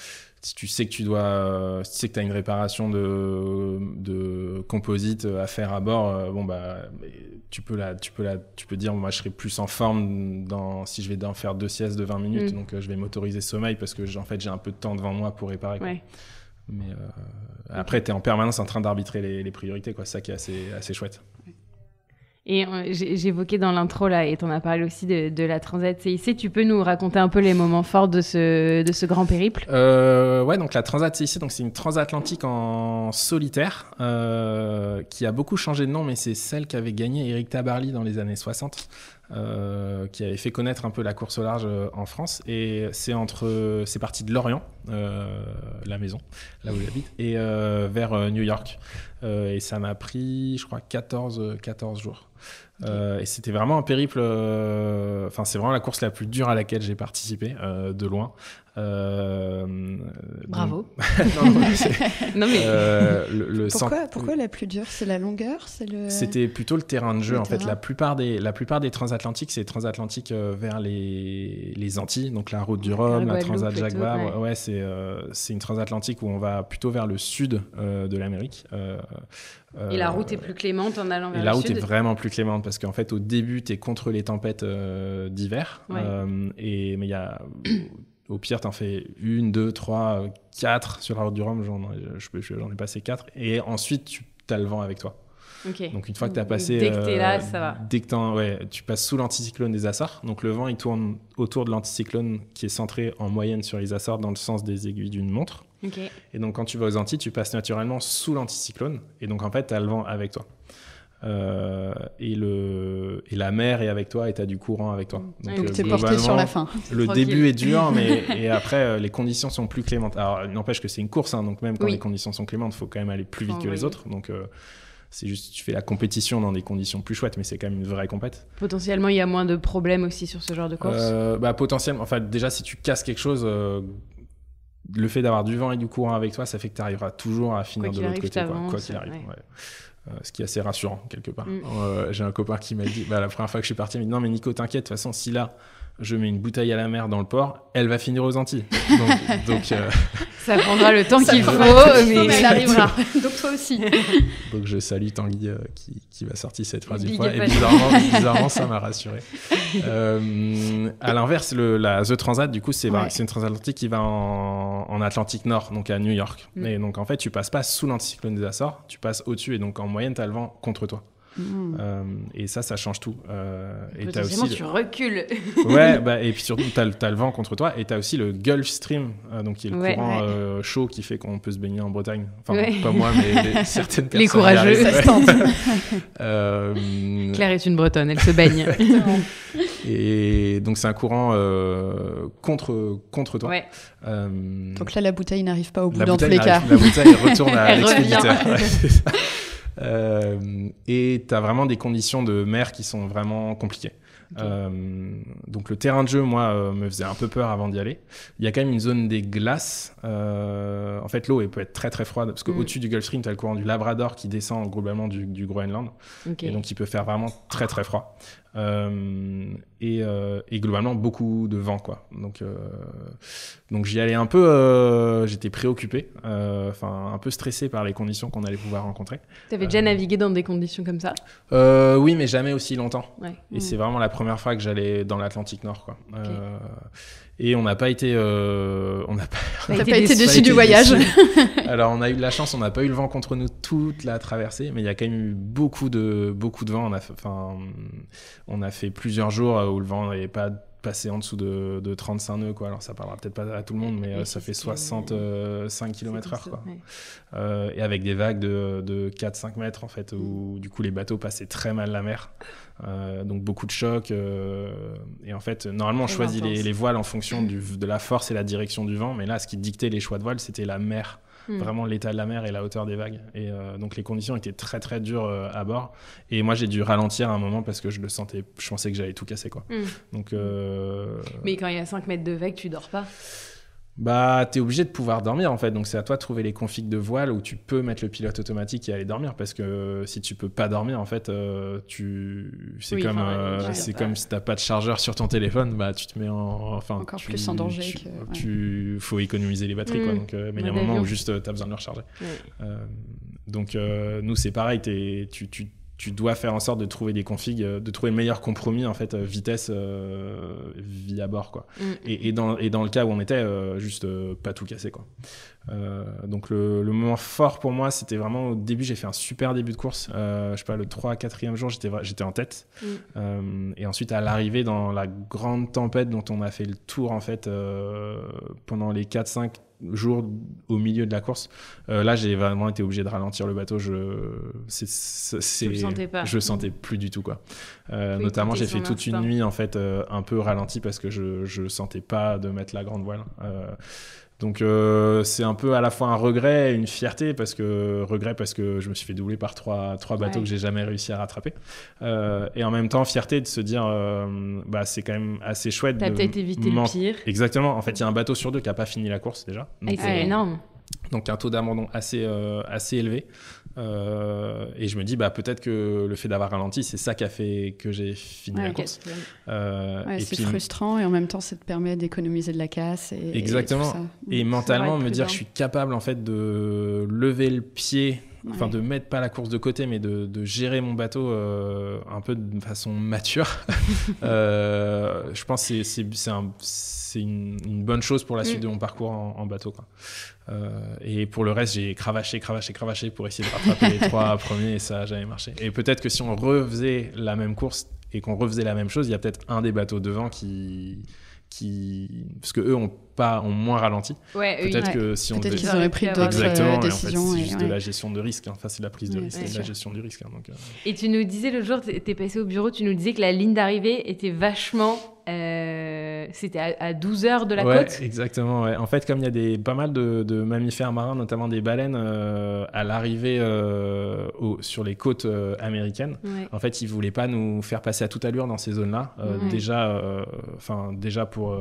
si tu sais que tu dois, tu sais as une réparation de, composite à faire à bord, bon bah tu peux la, tu peux la, tu peux dire moi je serai plus en forme dans si je vais d'en faire deux siestes de 20 minutes, mm. donc je vais m'autoriser sommeil parce que en fait j'ai un peu de temps devant moi pour réparer. Quoi. Mais euh, après, tu es en permanence en train d'arbitrer les, priorités, quoi. C'est ça qui est assez, chouette. Et euh, j'évoquais dans l'intro, là, et en as parlé aussi de, la Transat CIC. Tu peux nous raconter un peu les moments forts de ce, de ce grand périple euh, Ouais, donc la Transat CIC, c'est une transatlantique en solitaire euh, qui a beaucoup changé de nom, mais c'est celle qu'avait gagnée Eric Tabarly dans les années 60. Euh, qui avait fait connaître un peu la course au large euh, en France. Et c'est entre, c'est parti de Lorient, euh, la maison, là où j'habite, et vers New York. et ça m'a pris, je crois, 14, jours. et c'était vraiment un périple. Enfin, c'est vraiment la course la plus dure à laquelle j'ai participé de loin. Bravo. le, pourquoi, la plus dure C'est la longueur le... C'était plutôt le terrain de jeu. en fait, la plupart des, la plupart des transatlantiques, c'est transatlantique euh, vers les, les, Antilles, donc la route du Rhum, la Transat Jacques Ouais, c'est, euh, c'est une transatlantique où on va plutôt vers le sud euh, de l'Amérique. et la route est plus clémente en allant vers et la route est vraiment plus clémente parce qu'en fait, au début, tu es contre les tempêtes d'hiver. et mais il y a au pire, t'en fais une, deux, trois, euh, quatre sur la route du Rhum. J'en ai passé quatre. Et ensuite, tu as le vent avec toi. Donc une fois que tu as passé... Dès que là, euh, ça va. ouais, tu passes sous l'anticyclone des Açores. Donc le vent, il tourne autour de l'anticyclone qui est centré en moyenne sur les Açores dans le sens des aiguilles d'une montre. Et donc quand tu vas aux Antilles, tu passes naturellement sous l'anticyclone. Et donc en fait, tu as le vent avec toi. Euh, et, le, et la mer est avec toi et tu as du courant avec toi. Ah, donc, Donc euh, porté sur la fin. Le début est dur, mais et après, euh, les conditions sont plus clémentes. Alors, n'empêche que c'est une course, hein, donc même quand les conditions sont clémentes, il faut quand même aller plus vite que les autres. Donc, c'est juste, tu fais la compétition dans des conditions plus chouettes, mais c'est quand même une vraie compète. Potentiellement, il y a moins de problèmes aussi sur ce genre de course bah, Potentiellement. Enfin, déjà, si tu casses quelque chose le fait d'avoir du vent et du courant avec toi, ça fait que tu arriveras toujours à finir de l'autre côté. Quoi qu'il arrive. Euh, ce qui est assez rassurant quelque part. Mm. Euh, j'ai un copain qui m'a dit, bah, la première fois que je suis parti, il m'a dit non mais Nico t'inquiète, de toute façon si là je mets une bouteille à la mer dans le port, elle va finir aux Antilles. Donc, euh, Ça prendra le temps qu'il faut, mais, ça arrivera. donc toi aussi. donc je salue Tanguy euh, qui, qui m'a sorti cette phrase du fois. Et bizarrement, bizarrement ça m'a rassuré. Euh, à l'inverse, la The Transat, du coup, c'est une transatlantique qui va en, Atlantique Nord, donc à New York. Mais mm. Et donc en fait, tu passes pas sous l'anticyclone des Açores, tu passes au-dessus. Et donc en moyenne, tu as le vent contre toi. Mm. Euh, et ça, ça change tout. Euh, et tu recules. ouais, bah, et puis surtout, t'as as, le vent contre toi. Et t'as as aussi le Gulf Stream, euh, donc qui est le courant euh, chaud qui fait qu'on peut se baigner en Bretagne. Enfin, pas moi, mais certaines personnes. Les courageux, ça se tente. Claire est une Bretonne, elle se baigne. et donc, c'est un courant contre, contre toi. Donc là, la bouteille n'arrive pas au bout dans tous les cas. La bouteille retourne à l'expéditeur. Euh, et tu as vraiment des conditions de mer qui sont vraiment compliquées. Euh, donc le terrain de jeu, moi, euh, me faisait un peu peur avant d'y aller. Il y a quand même une zone des glaces. en fait, l'eau elle peut être très très froide parce mm. qu'au-dessus du Gulf Stream, tu as le courant du Labrador qui descend globalement du, Groenland. Et donc il peut faire vraiment très très froid. Euh, euh, et, globalement beaucoup de vent quoi. Donc euh, donc j'y allais un peu, j'étais préoccupé, enfin un peu stressé par les conditions qu'on allait pouvoir rencontrer. Tu avais déjà navigué dans des conditions comme ça Oui, mais jamais aussi longtemps. Et hmm. c'est vraiment la première fois que j'allais dans l'Atlantique Nord quoi. et on n'a pas été on n'a pas, a pas, été dessus du voyage. Alors on a eu de la chance, on n'a pas eu le vent contre nous toute la traversée, mais il y a quand même eu beaucoup de beaucoup de vent. enfin, on a fait plusieurs jours euh, où le vent n'avait pas passé en dessous de, 35 nœuds. Quoi. Alors ça parlera peut-être pas à tout le monde, mais euh, ça fait 65 euh, km/h. et avec des vagues de, 4-5 mètres, en fait, où mm. du coup les bateaux passaient très mal la mer. donc beaucoup de chocs. et en fait, normalement, on choisit les, voiles en fonction de la force et la direction du vent. Mais là, ce qui dictait les choix de voile, c'était la mer. Hmm. vraiment l'état de la mer et la hauteur des vagues. Et euh, donc les conditions étaient très très dures euh, à bord. Et moi j'ai dû ralentir un moment parce que je le sentais, je pensais que j'allais tout casser quoi. Hmm. Donc. Euh, Mais quand il y a 5 mètres de vague, tu dors pas bah, t'es obligé de pouvoir dormir en fait. Donc, c'est à toi de trouver les configs de voile où tu peux mettre le pilote automatique et aller dormir parce que euh, si tu peux pas dormir en fait, euh, tu c'est comme euh, comme si t'as pas de chargeur sur ton téléphone, bah tu te mets en enfin encore plus en danger. Tu, que, tu, faut économiser les batteries quoi. Mm. Donc, mais il y a un moment où juste as besoin de le recharger. Mm. donc nous c'est pareil, es, tu, tu tu dois faire en sorte de trouver des configs, euh, de trouver le meilleur compromis en fait euh, vitesse euh, via bord quoi. Mm. Et, et, dans, et, dans, le cas où on était, euh, juste pas tout casser quoi. donc le, le, moment fort pour moi, c'était vraiment au début, j'ai fait un super début de course. je sais pas, le 3 4 jour, j'étais j'étais en tête. Mm. et ensuite à l'arrivée dans la grande tempête dont on a fait le tour en fait pendant les 4 5 jour au milieu de la course. Euh, là, j'ai vraiment été obligé de ralentir le bateau. Je, c'est, sentais pas. Je sentais plus du tout quoi. Euh, notamment, j'ai fait toute une nuit en fait euh, un peu ralenti parce que je je sentais pas de mettre la grande voile. Euh, donc euh, c'est un peu à la fois un regret et une fierté parce que regret parce que je me suis fait doubler par trois, trois bateaux que j'ai jamais réussi à rattraper euh, et en même temps fierté de se dire euh, bah c'est quand même assez chouette. T'as peut-être évité le pire. Exactement. En fait il y a un bateau sur deux qui a pas fini la course déjà. Ah, c'est euh, énorme. Donc un taux d'abandon assez euh, assez élevé. Euh, et je me dis, bah, peut-être que le fait d'avoir ralenti, c'est ça qui a fait que j'ai fini la course. c'est euh, frustrant et en même temps, ça te permet d'économiser de la casse. Exactement. Et, mentalement, me dire, que je suis capable en fait de lever le pied enfin de mettre pas la course de côté mais de, gérer mon bateau euh, un peu de façon mature je pense que c'est un c'est une, bonne chose pour la suite mm. de mon parcours en, bateau. Euh, et pour le reste, j'ai cravaché, cravaché, cravaché pour essayer de rattraper les trois premiers et ça n'a jamais marché. Et peut-être que si on refaisait la même course et qu'on refaisait la même chose, il y a peut-être un des bateaux devant qui, qui parce que eux ont pas ont moins ralenti. Ouais, peut-être que si on qu'ils auraient pris d'autres exactement, euh, En fait, c'est juste de la gestion de risque. Hein. Enfin, c'est de la prise de mm, risque, et de la gestion du risque. Hein, donc, euh. Et tu nous disais le jour, tu es passé au bureau, tu nous disais que la ligne d'arrivée était vachement c'était à, 12 heures de la côte. Exactement. En fait, comme il y a pas mal de, mammifères marins, notamment des baleines, euh, à l'arrivée euh, sur les côtes euh, américaines, en fait, ils voulaient pas nous faire passer à toute allure dans ces zones-là. Déjà, enfin, déjà pour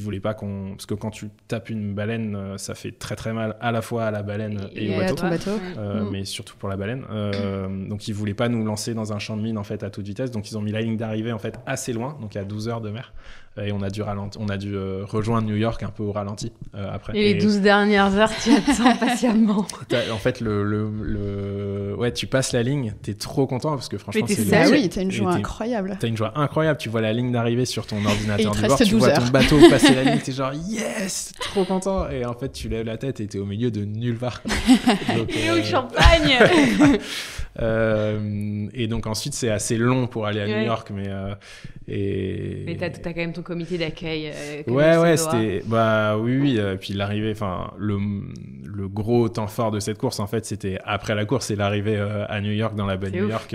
voulaient pas qu'on, parce que quand tu tapes une baleine, ça fait très très mal à la fois à la baleine et, au bateau, mm. mais surtout pour la baleine. donc, ils ne voulaient pas nous lancer dans un champ de mine en fait à toute vitesse. Donc, ils ont mis la ligne d'arrivée en fait assez loin, donc à 12 heures de mer et on a dû, on a dû euh, rejoindre New York un peu au ralenti euh, après. Et, les 12 dernières heures, tu attends patiemment en fait, le, le, Ouais, tu passes la ligne, t'es trop content parce que franchement, c'est. Ah t'as une joie incroyable. T'as une joie incroyable, tu vois la ligne d'arrivée sur ton ordinateur du bord, tu vois ton bateau passer la ligne, t'es genre yes, trop content. Et en fait, tu lèves la tête et t'es au milieu de nulle part. et euh, champagne Et donc ensuite, c'est assez long pour aller à New York, mais. et... Mais t'as quand même ton comité d'accueil. Euh, ouais, ouais, c'était. Bah oui, oui. Euh, puis l'arrivée, enfin, le, le, gros temps fort de cette course, en fait, c'était après la course, c'est l'arrivée euh, à New York, dans la baie de New York.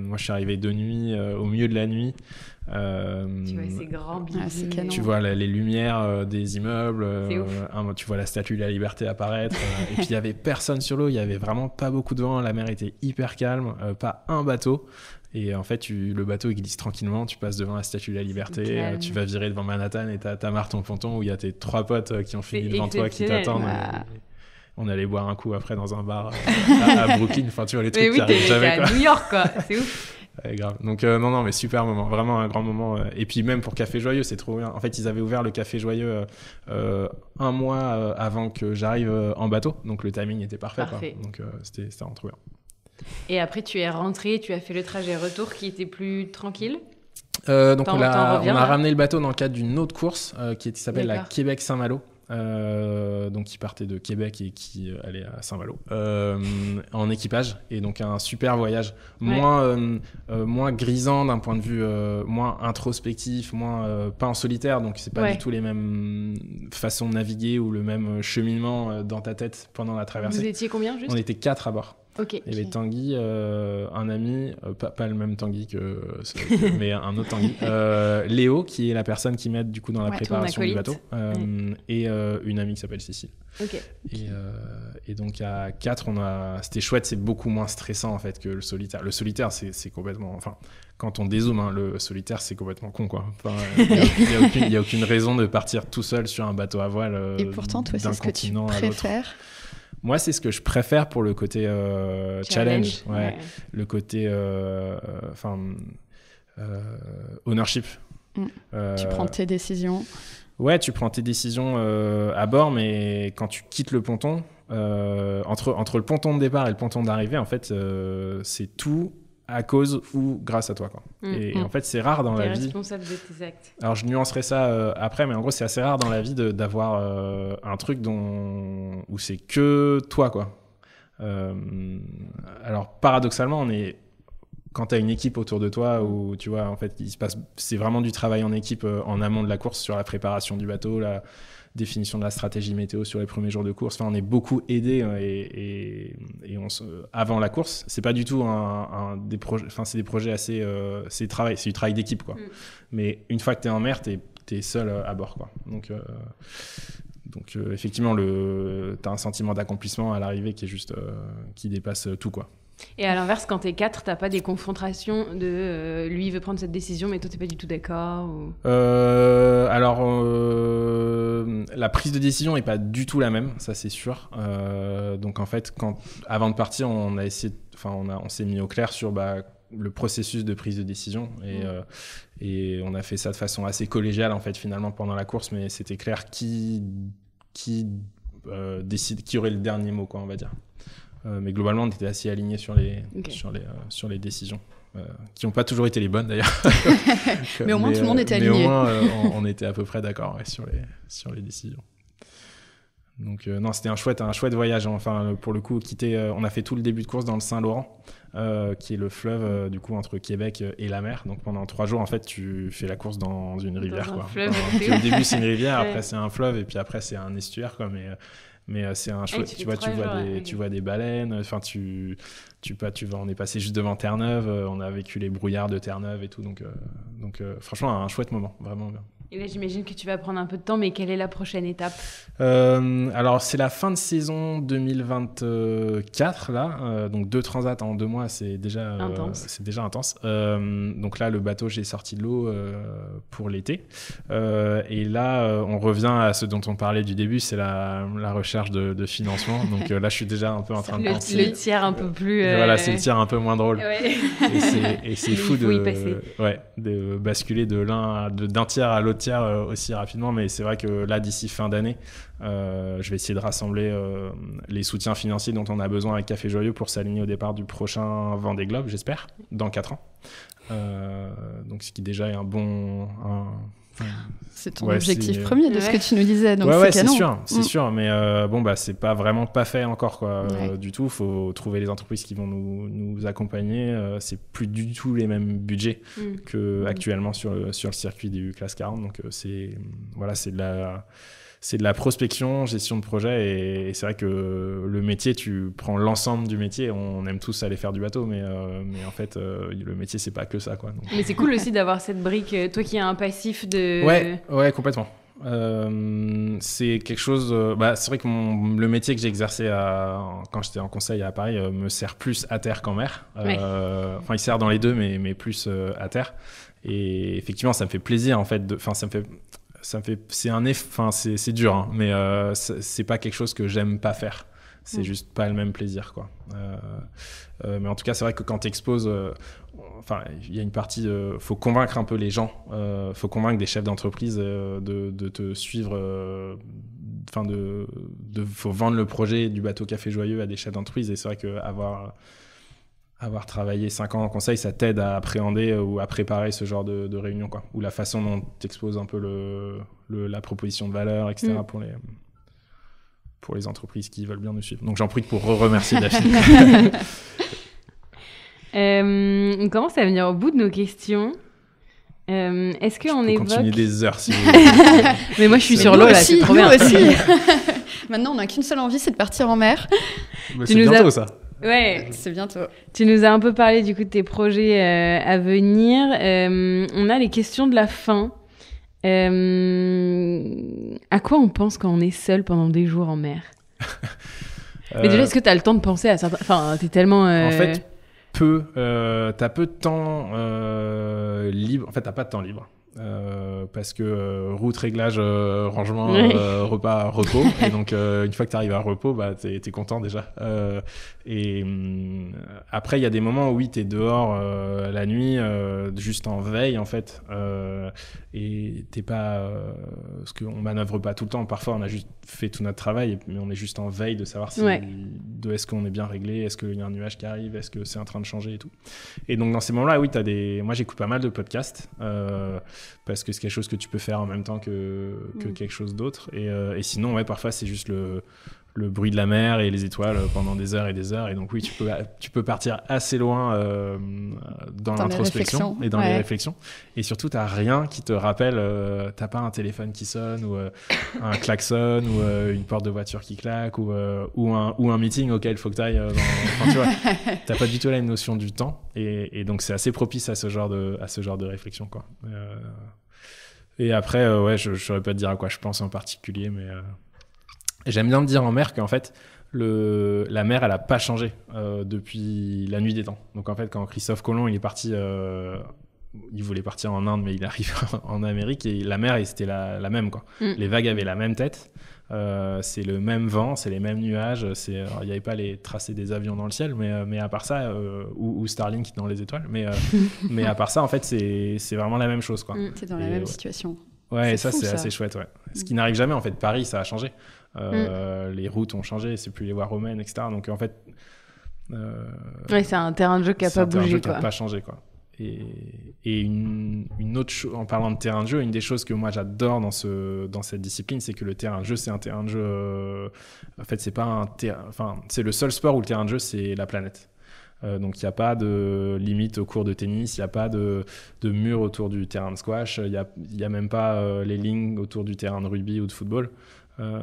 Moi, je suis arrivé de nuit, au milieu de la nuit. tu vois ces grands ah, Tu vois les lumières des immeubles. tu vois la statue de la liberté apparaître. et puis il y avait personne sur l'eau. Il y avait vraiment pas beaucoup de vent. La mer était hyper calme. pas un bateau. Et en fait, tu, le bateau il glisse tranquillement, tu passes devant la Statue de la Liberté, euh, tu vas virer devant Manhattan et t'as marre ton ponton où il y a tes trois potes euh, qui ont fini devant toi qui t'attendent. Bah. on allait boire un coup après dans un bar euh, à, Brooklyn. Enfin, tu vois les trucs qui À New York, quoi. C'est ouf. grave. Donc non non mais super moment, vraiment un grand moment. Et puis même pour Café Joyeux, c'est trop bien. En fait, ils avaient ouvert le Café Joyeux un mois avant que j'arrive en bateau, donc le timing était parfait. Donc c'était c'était trop bien. Et après, tu es rentré, tu as fait le trajet retour qui était plus tranquille euh, donc on, a, ramené le bateau dans le cadre d'une autre course euh, qui, qui s'appelle la Québec-Saint-Malo. Euh, donc qui partait de Québec et qui allait à Saint-Malo en équipage et donc un super voyage moins moins grisant d'un point de vue moins introspectif moins pas en solitaire donc c'est pas du tout les mêmes façons de naviguer ou le même cheminement dans ta tête pendant la traversée. Vous étiez combien juste On était quatre à bord. Ok. Et les Tanguy, euh, un ami, euh, pas, pas, le même Tanguy que, mais un autre Tanguy, euh, Léo, qui est la personne qui m'aide du coup dans la préparation du bateau, et une amie qui s'appelle Cécile. Et, et, donc à 4, on a, c'était chouette, c'est beaucoup moins stressant en fait que le solitaire. Le solitaire, c'est, complètement, enfin, quand on dézoome, hein, le solitaire, c'est complètement con quoi. Il n'y a, a, aucune raison de partir tout seul sur un bateau à voile. et pourtant, toi, c'est ce que tu préfères. Moi, c'est ce que je préfère pour le côté euh, challenge, le côté euh, euh, enfin ownership. Mm. tu prends tes décisions. Ouais, tu prends tes décisions à bord, mais quand tu quittes le ponton, entre, entre le ponton de départ et le ponton d'arrivée, en fait, c'est tout à cause ou grâce à toi. Quoi. Mm. et, mm. en fait, c'est rare dans la vie. responsable de tes actes. Alors, je nuancerai ça euh, après, mais en gros, c'est assez rare dans la vie d'avoir euh, un truc dont... où c'est que toi, quoi. Euh, alors, paradoxalement, on est quand tu as une équipe autour de toi mm. où tu vois en fait il se passe c'est vraiment du travail en équipe en amont de la course sur la préparation du bateau là définition de la stratégie météo sur les premiers jours de course. Enfin, on est beaucoup aidé hein, et, on avant la course, c'est pas du tout un, des projets. Enfin, c'est des projets assez, euh, c'est travail, c'est du travail d'équipe quoi. Mm. Mais une fois que tu es en mer, tu es, seul euh, à bord quoi. Donc euh, donc effectivement, le, as un sentiment d'accomplissement à l'arrivée qui est juste, qui dépasse tout quoi. Et à l'inverse, quand t'es 4, t'as pas des confrontations de lui il veut prendre cette décision, mais toi t'es pas du tout d'accord Alors, la prise de décision n'est pas du tout la même, ça c'est sûr. Euh, donc en fait, quand, avant de partir, on a essayé, enfin on, on s'est mis au clair sur bah, le processus de prise de décision mm. euh, et, on a fait ça de façon assez collégiale en fait finalement pendant la course, mais c'était clair qui euh, décide, qui aurait le dernier mot quoi, on va dire. mais globalement, on était assez alignés sur les décisions. Euh, qui n'ont pas toujours été les bonnes d'ailleurs. mais au moins tout le monde euh, était aligné. Mais au moins euh, on, était à peu près d'accord sur, les, sur les décisions. Donc non, c'était un chouette, un chouette voyage. Hein. Enfin, pour le coup, quitter, on a fait tout le début de course dans le Saint-Laurent, qui est le fleuve du coup entre Québec et la mer. Donc pendant trois jours, en fait, tu fais la course dans une rivière. quoi. au début, c'est une rivière, après c'est un fleuve, et puis après c'est un estuaire. Quoi, mais mais euh, c'est un chouette. tu, vois, tu vois, des, tu vois des baleines. Euh, enfin, tu, tu, pas, tu vas, on est passé juste devant Terre-Neuve. Euh, on a vécu les brouillards de Terre-Neuve et tout. Donc, donc franchement, un chouette moment, vraiment bien. Et eh là, ben, j'imagine que tu vas prendre un peu de temps, mais quelle est la prochaine étape euh, Alors, c'est la fin de saison 2024, là. Euh, donc, deux transats en deux mois, c'est déjà euh, intense. c'est déjà intense. donc là, le bateau, j'ai sorti de l'eau pour l'été. et là, on revient à ce dont on parlait du début, c'est la, recherche de, financement. donc là, je suis déjà un peu en train de penser. Le tiers un peu plus... Voilà, c'est le tiers un peu moins drôle. Et c'est fou de, ouais, de basculer d'un tiers à l'autre euh, aussi rapidement, mais c'est vrai que là, d'ici fin d'année, euh, je vais essayer de rassembler euh, les soutiens financiers dont on a besoin avec Café Joyeux pour s'aligner au départ du prochain Vendée Globe, j'espère, dans 4 ans. donc ce qui déjà est un bon, un, c'est ton objectif euh, premier de ce que tu nous disais. Donc ouais, c'est sûr, c'est mm. sûr. Mais euh, bon, bah, c'est pas vraiment pas fait encore, quoi, euh, du tout. Faut trouver les entreprises qui vont nous, accompagner. c'est plus du tout les mêmes budgets qu'actuellement mm. que actuellement sur le, sur le circuit du U-Class 40. Donc, c'est voilà, c'est de la c'est de la prospection, gestion de projet. Et, c'est vrai que le métier, tu prends l'ensemble du métier. On aime tous aller faire du bateau, mais, euh, mais en fait, euh, le métier, c'est pas que ça. Quoi. Mais c'est cool euh, aussi d'avoir cette brique, toi qui as un passif de. Ouais, ouais complètement. Euh, c'est quelque chose. Bah, c'est vrai que le métier que j'ai exercé à, quand j'étais en conseil à Paris me sert plus à terre qu'en mer. Enfin, il sert dans les deux, mais, mais plus à terre. Et effectivement, ça me fait plaisir en fait. Enfin, ça me fait ça fait c'est un enfin c'est dur hein, mais euh, ce c'est pas quelque chose que j'aime pas faire c'est n'est mm. juste pas le même plaisir quoi euh, euh, mais en tout cas c'est vrai que quand t'exposes enfin il y a une partie faut convaincre un peu les gens faut convaincre des chefs d'entreprise de, te suivre enfin de, de, faut vendre le projet du bateau café joyeux à des chefs d'entreprise et c'est vrai que avoir avoir travaillé 5 ans en conseil, ça t'aide à appréhender euh, ou à préparer ce genre de, réunion, quoi. Ou la façon dont exposes un peu le, la proposition de valeur, etc. Mm. pour les pour les entreprises qui veulent bien nous suivre. Donc j'en prie pour remercier Daphne. Euh, on commence à venir au bout de nos questions. Euh, est-ce qu'on évoque... Continue des heures si vous voulez. Mais moi je suis sur l'eau là, aussi. Maintenant on n'a qu'une seule envie, c'est de partir en mer. Bah, c'est bientôt nous ça. Ouais, euh, c'est bientôt. Tu nous as un peu parlé du coup de tes projets euh, à venir. Euh, on a les questions de la fin. à quoi on pense quand on est seul pendant des jours en mer Mais déjà, est-ce que tu as le temps de penser à certains. Enfin, t'es tellement. En fait, peu. t'as peu de temps libre. En fait, t'as pas de temps libre. Euh, parce que euh, route, réglage, euh, rangement, repas, repos. et donc, une fois que tu arrives à repos, bah, tu es, content déjà. et après, il y a des moments où oui, tu es dehors la nuit, juste en veille en fait. et t'es pas. parce qu'on manœuvre pas tout le temps. Parfois, on a juste fait tout notre travail, mais on est juste en veille de savoir si, de est-ce qu'on est bien réglé, est-ce qu'il y a un nuage qui arrive, est-ce que c'est en train de changer et tout. Et donc, dans ces moments-là, oui, tu as des. Moi, j'écoute pas mal de podcasts. Euh, parce que c'est quelque chose que tu peux faire en même temps que, mm. quelque chose d'autre. Et, euh, et, sinon, ouais, parfois c'est juste le, le bruit de la mer et les étoiles pendant des heures et des heures. Et donc oui, tu peux, tu peux partir assez loin euh, dans, l'introspection et dans les réflexions. Et surtout, tu n'as rien qui te rappelle, euh, t'as tu pas un téléphone qui sonne ou euh, un klaxon ou une porte de voiture qui claque ou, ou, un, ou un meeting auquel il faut que tu ailles. tu vois, pas du tout la notion du temps. Et, donc c'est assez propice à ce genre de, à ce genre de réflexion. Quoi. et après, ouais, je ne saurais pas te dire à quoi je pense en particulier, mais... J'aime bien me dire en mer qu'en fait, le, la mer, elle n'a pas changé euh, depuis la nuit des temps. Donc en fait, quand Christophe Colomb, il est parti, euh, il voulait partir en Inde, mais il arrive en Amérique et la mer, c'était la, la, même quoi. Mm. Les vagues avaient la même tête, euh, c'est le même vent, c'est les mêmes nuages. il n'y avait pas les tracés des avions dans le ciel, mais, mais à part ça, ou, Starlink dans les étoiles, mais, mais à part ça, en fait, c'est, vraiment la même chose quoi. Mm, c'est dans la même situation. Ouais, et ça c'est assez chouette. Ouais. Ce qui mm. n'arrive jamais en fait. Paris, ça a changé. Euh, mm. Les routes ont changé, c'est plus les voies romaines, etc. Donc en fait. Euh, c'est un terrain de jeu qui n'a pas bougé. Qui pas changé, quoi. Et, et une, autre chose, en parlant de terrain de jeu, une des choses que moi j'adore dans, ce, dans cette discipline, c'est que le terrain de jeu, c'est un terrain de jeu. Euh, en fait, c'est pas un terrain. Enfin, c'est le seul sport où le terrain de jeu, c'est la planète. donc il n'y a pas de limite au cours de tennis, il n'y a pas de, de, mur autour du terrain de squash, il n'y a, y a, même pas les lignes autour du terrain de rugby ou de football. Euh,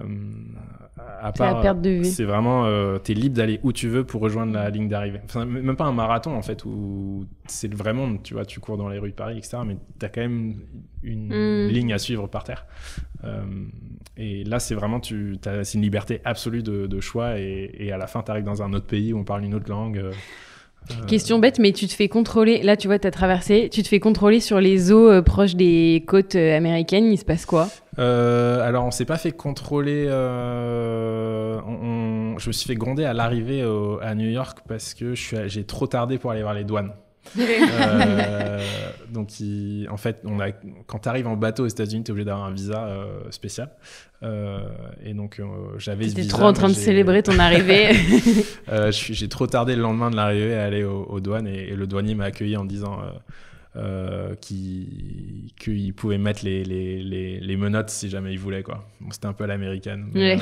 à part, c'est vraiment, tu euh, t'es libre d'aller où tu veux pour rejoindre la ligne d'arrivée. Enfin, même pas un marathon en fait où c'est le vrai monde, tu vois, tu cours dans les rues de Paris, etc. Mais t'as quand même une mm. ligne à suivre par terre. Euh, et là, c'est vraiment, tu, c'est une liberté absolue de, choix et, et à la fin, t'arrives dans un autre pays où on parle une autre langue. Euh, euh. Question bête, mais tu te fais contrôler. Là, tu vois, tu as traversé. Tu te fais contrôler sur les eaux euh, proches des côtes euh, américaines. Il se passe quoi Alors, on s'est pas fait contrôler. je me suis fait gronder à l'arrivée à New York parce que j'ai trop tardé pour aller voir les douanes. Euh, donc, en fait, on a, quand tu arrives en bateau aux États-Unis, tu es obligé d'avoir un visa euh, spécial. Euh, et donc, j'avais trop en train de célébrer ton arrivée. J'ai trop tardé le lendemain de l'arrivée à aller aux, douanes et, le douanier m'a accueilli en disant. qu'il pouvait mettre les, les, menottes si jamais il voulait quoi c'était un peu à l'américaine oui.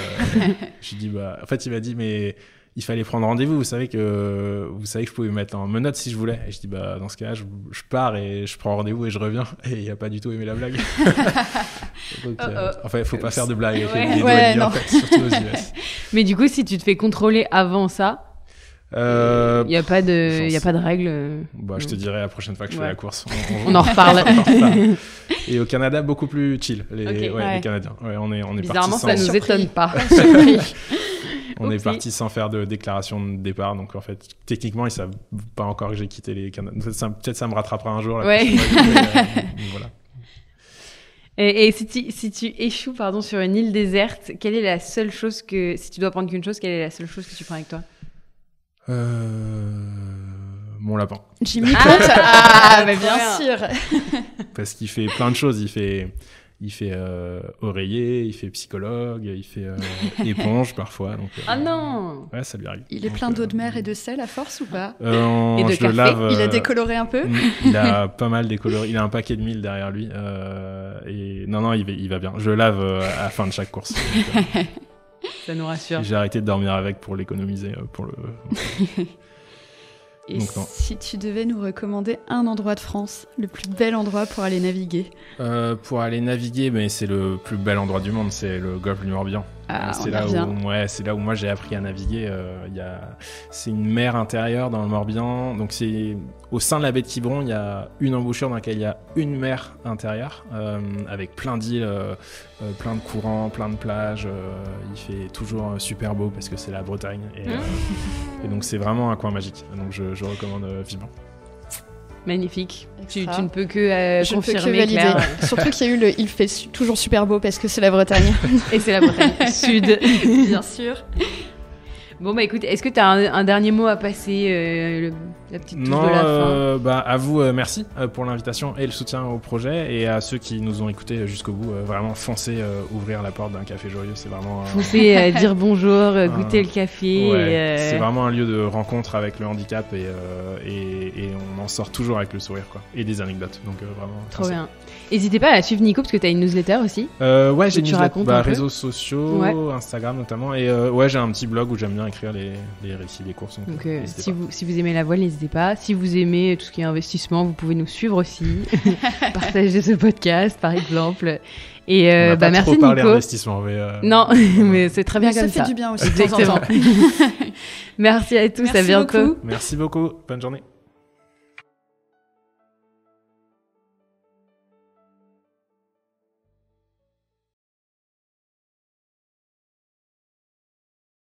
bah en fait il m'a dit mais il fallait prendre rendez-vous. Vous savez que vous savez que je pouvais mettre en menottes si je voulais. Et je dis bah dans ce cas, je, je pars et je prends rendez-vous et je reviens. Et il a pas du tout aimé la blague. Euh, euh, enfin, il faut pas euh, faire de blagues Mais du coup, si tu te fais contrôler avant ça, il n'y a pas de, y a pas de règle. Bah, je te dirai la prochaine fois que je fais la course. On, en reparle. Et au Canada, beaucoup plus chill, les, ouais, Canadiens. on est, on est Bizarrement, ça ne nous étonne pas. On est parti sans faire de déclaration de départ. Donc, en fait, techniquement, ils savent pas encore que j'ai quitté les Canadiens. Peut-être ça, me rattrapera un jour. Euh, et, si, tu, si échoues pardon, sur une île déserte, quelle est la seule chose que. Si tu dois prendre qu'une chose, quelle est la seule chose que tu prends avec toi euh, Mon lapin. Jimmy ah mais ah, bah, bien sûr Parce qu'il fait plein de choses. Il fait il fait euh, oreiller, il fait psychologue, il fait euh, éponge parfois. Euh, ah non Ouais, ça lui arrive. Il est plein d'eau de mer et de sel à force ou pas Et Il a décoloré un peu Il a pas mal décoloré. Il a un paquet de mille derrière lui. et Non, non, il va, bien. Je lave à la fin de chaque course. ça nous rassure. J'ai arrêté de dormir avec pour l'économiser, pour le... Et si tu devais nous recommander un endroit de France, le plus bel endroit pour aller naviguer euh, Pour aller naviguer, mais ben, c'est le plus bel endroit du monde, c'est le golfe du Morbihan. Ah, c'est là, où, ouais, là où moi j'ai appris à naviguer. Euh, a... C'est une mer intérieure dans le Morbihan. Donc c'est au sein de la baie de Quiberon, il y a une embouchure dans laquelle il y a une mer intérieure euh, avec plein d'îles, plein de courants, plein de plages. il fait toujours super beau parce que c'est la Bretagne. Et, mmh. Et donc c'est vraiment un coin magique. Donc je, recommande euh, vivement. Magnifique. Tu, euh, ne peux que confirmer. valider. Surtout qu'il y a eu le il fait toujours super beau parce que c'est la Bretagne. Et c'est la Bretagne Sud, bien sûr. Bon bah écoute, est-ce que tu as un, dernier mot à passer euh, le la petite touche non, de la euh, fin. bah, à vous, euh, merci euh, pour l'invitation et le soutien au projet. Et à ceux qui nous ont écoutés jusqu'au bout, vraiment foncez ouvrir la porte d'un café joyeux. C'est vraiment. Foncez dire bonjour, goûter le café. c'est vraiment un lieu de rencontre avec le handicap et, et, on en sort toujours avec le sourire quoi. et des anecdotes. Donc vraiment. Trop bien. N'hésitez pas à suivre Nico parce que tu as une newsletter aussi. ouais, j'ai une newsletter. Bah, un réseaux sociaux, Instagram notamment. Et ouais, j'ai un petit blog où j'aime bien écrire les, récits des courses. Donc, si, vous, si vous aimez la voile, n'hésitez pas. Si vous aimez tout ce qui est investissement, vous pouvez nous suivre aussi. partager ce podcast, par exemple. Et On euh, bah, pas merci trop Nico. investissement, mais euh, non, mais c'est très bien comme ça. Ça fait du bien aussi. Exactement. De merci à tous. à bientôt. Beaucoup. Merci beaucoup. Bonne journée.